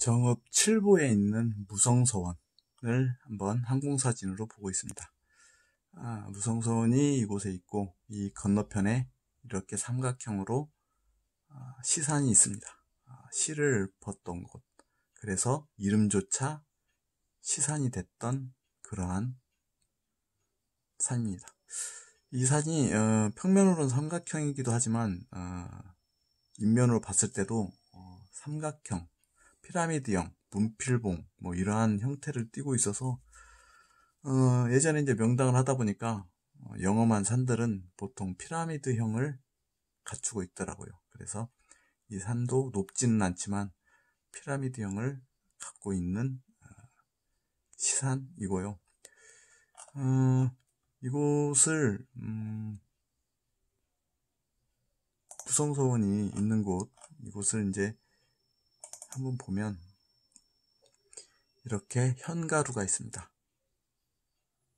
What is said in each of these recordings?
정읍 7부에 있는 무성서원을 한번 항공사진으로 보고 있습니다. 아, 무성서원이 이곳에 있고 이 건너편에 이렇게 삼각형으로 아, 시산이 있습니다. 아, 시를 읊던 곳. 그래서 이름조차 시산이 됐던 그러한 산입니다. 이 산이 어, 평면으로는 삼각형이기도 하지만 어, 인면으로 봤을 때도 어, 삼각형 피라미드형, 문필봉 뭐 이러한 형태를 띠고 있어서 어, 예전에 이제 명당을 하다 보니까 어, 영험한 산들은 보통 피라미드형을 갖추고 있더라고요. 그래서 이 산도 높지는 않지만 피라미드형을 갖고 있는 어, 시산이고요. 어, 이곳을 음, 구성소원이 있는 곳, 이곳을 이제 한번 보면 이렇게 현가루가 있습니다.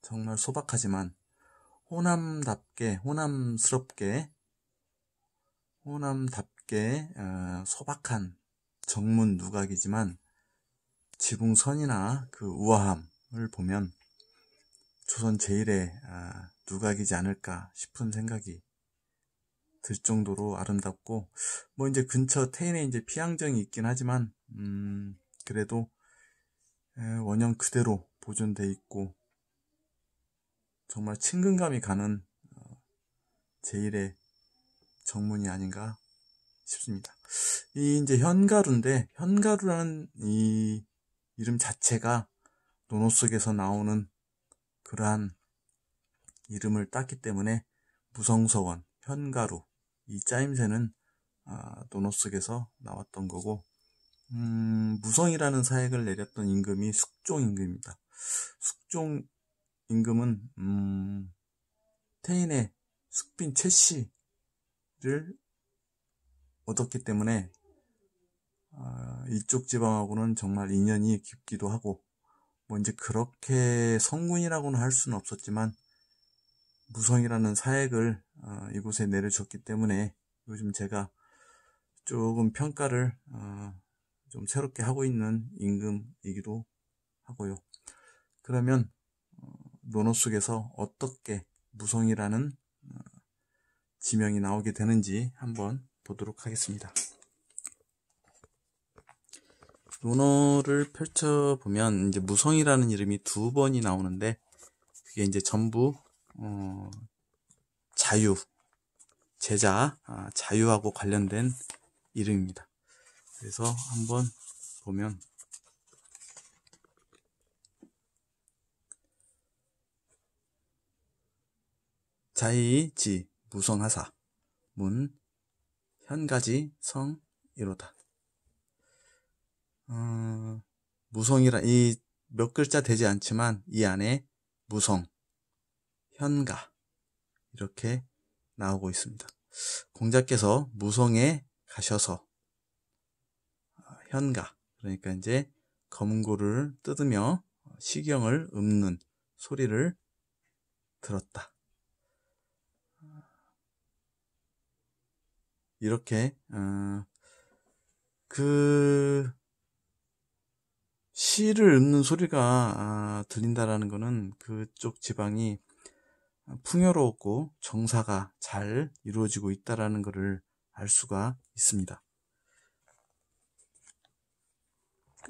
정말 소박하지만 호남답게 호남스럽게 호남답게 어, 소박한 정문 누각이지만 지붕선이나 그 우아함을 보면 조선 제일의 어, 누각이지 않을까 싶은 생각이 들 정도로 아름답고 뭐 이제 근처 테인에 이제 피양정이 있긴 하지만 음 그래도 원형 그대로 보존돼 있고 정말 친근감이 가는 어, 제일의 정문이 아닌가 싶습니다. 이 이제 현가루인데 현가루라는 이 이름 자체가 논어 속에서 나오는 그러한 이름을 땄기 때문에 무성서원, 현가루 이 짜임새는 아, 도넛 속에서 나왔던 거고 음, 무성이라는 사액을 내렸던 임금이 숙종 임금입니다. 숙종 임금은 음, 태인의 숙빈 최씨를 얻었기 때문에 아, 이쪽 지방하고는 정말 인연이 깊기도 하고 뭐 이제 그렇게 성군이라고는 할 수는 없었지만 무성이라는 사액을 어, 이곳에 내려줬기 때문에 요즘 제가 조금 평가를 어, 좀 새롭게 하고 있는 임금이기도 하고요. 그러면 어, 논어 속에서 어떻게 무성이라는 어, 지명이 나오게 되는지 한번 보도록 하겠습니다. 논어를 펼쳐보면 이제 무성이라는 이름이 두 번이 나오는데 그게 이제 전부 어, 자유, 제자, 아, 자유하고 관련된 이름입니다. 그래서 한번 보면 자이지 무성하사 문 현가지 성 이로다. 어, 무성이라 이 몇 글자 되지 않지만 이 안에 무성 현가 이렇게 나오고 있습니다. 공자께서 무성에 가셔서 아, 현가 그러니까 이제 검고를 뜯으며 시경을 읊는 소리를 들었다. 이렇게 어, 그 시를 읊는 소리가 아, 들린다라는 것은 그쪽 지방이 풍요롭고 정사가 잘 이루어지고 있다라는 것을 알 수가 있습니다.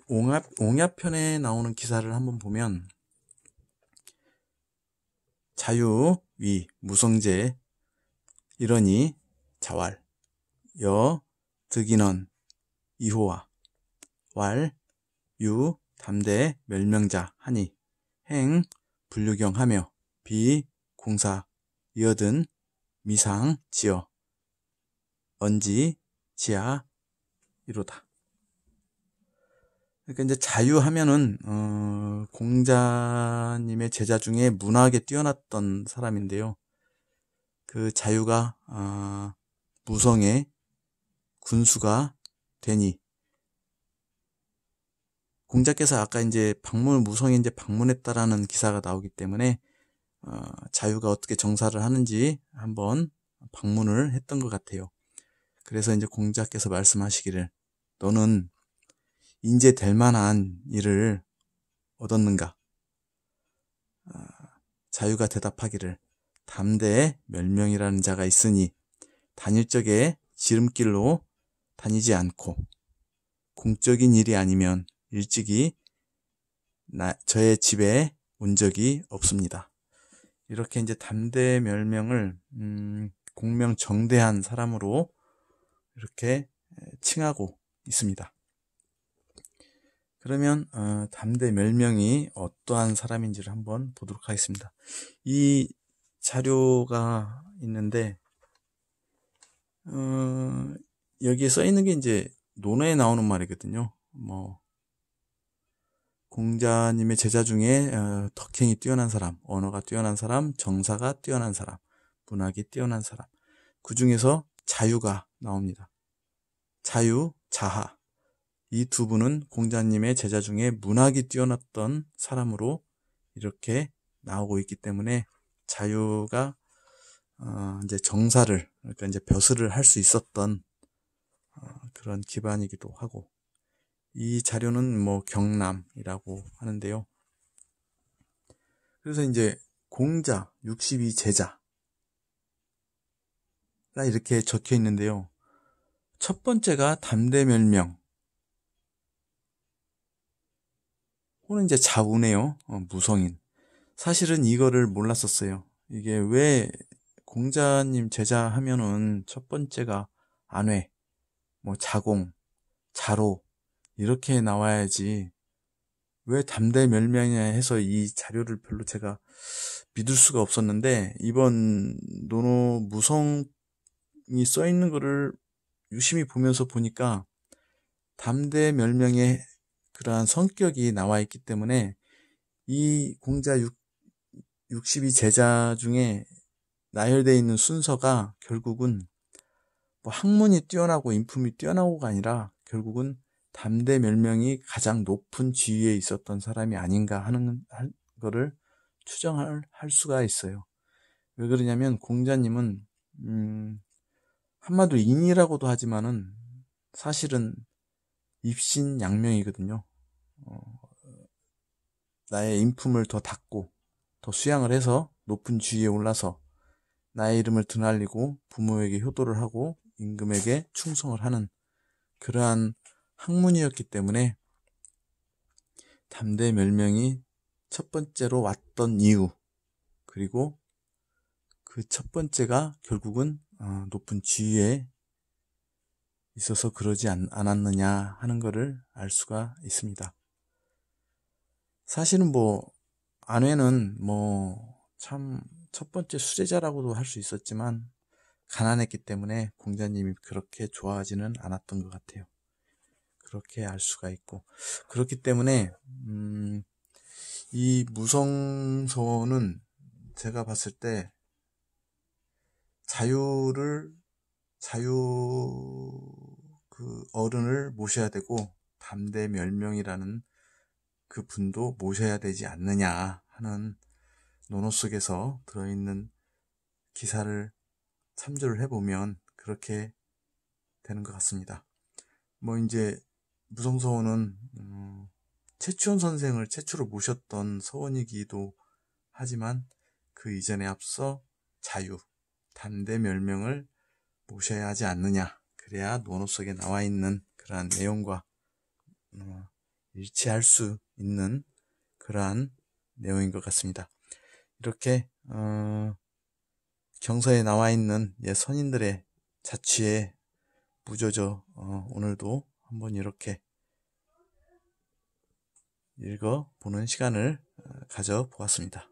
옹합 옹야편에 나오는 기사를 한번 보면 자유 위 무성재 이러니 자왈여 득인원 이호와 왈 유 담대 멸명자 하니 행 불류경하며 비 공사, 이어든, 미상, 지어, 언지, 지하, 이로다. 그러니까 이제 자유하면은 어, 공자님의 제자 중에 문학에 뛰어났던 사람인데요. 그 자유가 아, 무성의 군수가 되니 공자께서 아까 이제 방문 무성에 이제 방문했다라는 기사가 나오기 때문에 어, 자유가 어떻게 정사를 하는지 한번 방문을 했던 것 같아요. 그래서 이제 공자께서 말씀하시기를 너는 인재 될 만한 일을 얻었는가? 아, 자유가 대답하기를 담대에 멸명이라는 자가 있으니 단일적의 지름길로 다니지 않고 공적인 일이 아니면 일찍이 나, 저의 집에 온 적이 없습니다. 이렇게 이제 담대 멸명을 음, 공명 정대한 사람으로 이렇게 칭하고 있습니다. 그러면 어, 담대 멸명이 어떠한 사람인지를 한번 보도록 하겠습니다. 이 자료가 있는데 어, 여기에 써 있는 게 이제 논어에 나오는 말이거든요. 뭐 공자님의 제자 중에 어, 덕행이 뛰어난 사람, 언어가 뛰어난 사람, 정사가 뛰어난 사람, 문학이 뛰어난 사람. 그 중에서 자유가 나옵니다. 자유, 자하. 이 두 분은 공자님의 제자 중에 문학이 뛰어났던 사람으로 이렇게 나오고 있기 때문에 자유가 어, 이제 정사를 그러니까 이제 벼슬을 할 수 있었던 어, 그런 기반이기도 하고 이 자료는 뭐 경남이라고 하는데요. 그래서 이제 공자 62 제자가 이렇게 적혀 있는데요. 첫 번째가 담대멸명. 혹은 이제 자우네요. 어, 무성인. 사실은 이거를 몰랐었어요. 이게 왜 공자님 제자 하면은 첫 번째가 안회, 뭐 자공, 자로 이렇게 나와야지 왜 담대멸명이냐 해서 이 자료를 별로 제가 믿을 수가 없었는데 이번 노노 무성이 써 있는 거를 유심히 보면서 보니까 담대멸명의 그러한 성격이 나와 있기 때문에 이 공자 6, 62 제자 중에 나열되어 있는 순서가 결국은 뭐 학문이 뛰어나고 인품이 뛰어나고가 아니라 결국은 담대 멸명이 가장 높은 지위에 있었던 사람이 아닌가 하는 할, 거를 추정할 할 수가 있어요. 왜 그러냐면 공자님은 음, 한마디로 인이라고도 하지만은 사실은 입신양명이거든요. 어, 나의 인품을 더 닦고 더 수양을 해서 높은 지위에 올라서 나의 이름을 드날리고 부모에게 효도를 하고 임금에게 충성을 하는 그러한 학문이었기 때문에 담대 멸명이 첫 번째로 왔던 이유 그리고 그 첫 번째가 결국은 어, 높은 지위에 있어서 그러지 않, 았느냐 하는 것을 알 수가 있습니다. 사실은 뭐아내는뭐 참 첫 번째 수제자라고도 할 수 있었지만 가난했기 때문에 공자님이 그렇게 좋아하지는 않았던 것 같아요. 그렇게 알 수가 있고 그렇기 때문에 음, 이 무성서는 제가 봤을 때 자유를 자유 그 어른을 모셔야 되고 담대 멸명이라는 그 분도 모셔야 되지 않느냐 하는 논어 속에서 들어있는 기사를 참조를 해보면 그렇게 되는 것 같습니다. 뭐 이제 무성서원은 음, 최치원 선생을 최초로 모셨던 서원이기도 하지만 그 이전에 앞서 자유, 담대 멸명을 모셔야 하지 않느냐. 그래야 논어 속에 나와 있는 그러한 내용과 어, 일치할 수 있는 그러한 내용인 것 같습니다. 이렇게 어, 경서에 나와 있는 예, 선인들의 자취에 무저져 어, 오늘도 한번 이렇게 읽어보는 시간을 어, 가져보았습니다.